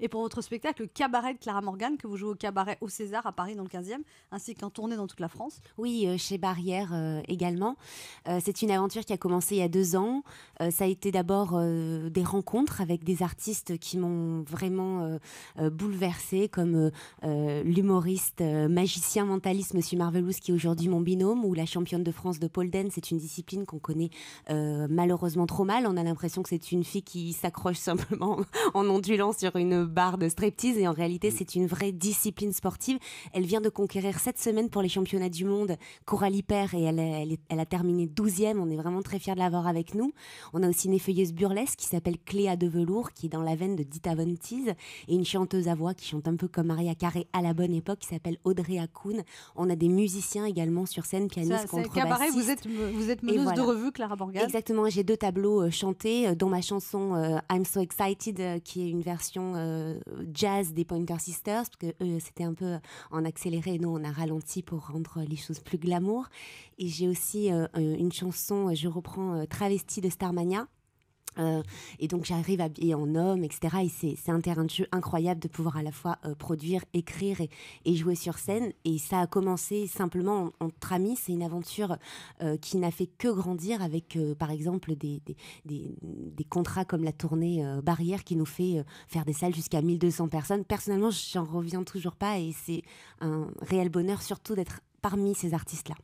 Et pour votre spectacle Cabaret de Clara Morgan, que vous jouez au Cabaret au César à Paris dans le 15e, ainsi qu'en tournée dans toute la France. Oui, euh, chez Barrière euh, également. Euh, c'est une aventure qui a commencé il y a deux ans. ça a été d'abord des rencontres avec des artistes qui m'ont vraiment bouleversée, comme l'humoriste, magicien, mentaliste, Monsieur Marvelous, qui est aujourd'hui mon binôme, ou la championne de France de Paul Dance. C'est une discipline qu'on connaît malheureusement trop mal. On a l'impression que c'est une fille qui s'accroche simplement en ondulant sur une bar de striptease et en réalité mm. c'est une vraie discipline sportive. Elle vient de conquérir cette semaine pour les championnats du monde Coralie Perre et elle, a terminé 12e. On est vraiment très fiers de l'avoir avec nous. On a aussi une effeuilleuse burlesque qui s'appelle Cléa de Velours qui est dans la veine de Dita Von Teese et une chanteuse à voix qui chante un peu comme Maria Carré à la bonne époque qui s'appelle Audrey Hakoun. On a des musiciens également sur scène, pianistes, contrebassistes. Cabaret, vous êtes, vous êtes meneuse de revue Clara Borgas Exactement, j'ai deux tableaux euh, chantés euh, dont ma chanson euh, I'm So Excited qui est une version euh, jazz des Pointer Sisters, parce que c'était un peu en accéléré, nous, on a ralenti pour rendre les choses plus glamour. Et j'ai aussi euh, une chanson, je reprends euh, Travesti de Starmania, euh, et donc j'arrive à habiller en homme, etc. Et c'est un terrain de jeu incroyable de pouvoir à la fois euh, produire, écrire et, jouer sur scène. Et ça a commencé simplement en, entre amis. C'est une aventure euh, qui n'a fait que grandir avec, par exemple, des, des, contrats comme la tournée Barrière qui nous fait faire des salles jusqu'à 1200 personnes. Personnellement, j'en reviens toujours pas et c'est un réel bonheur surtout d'être parmi ces artistes-là.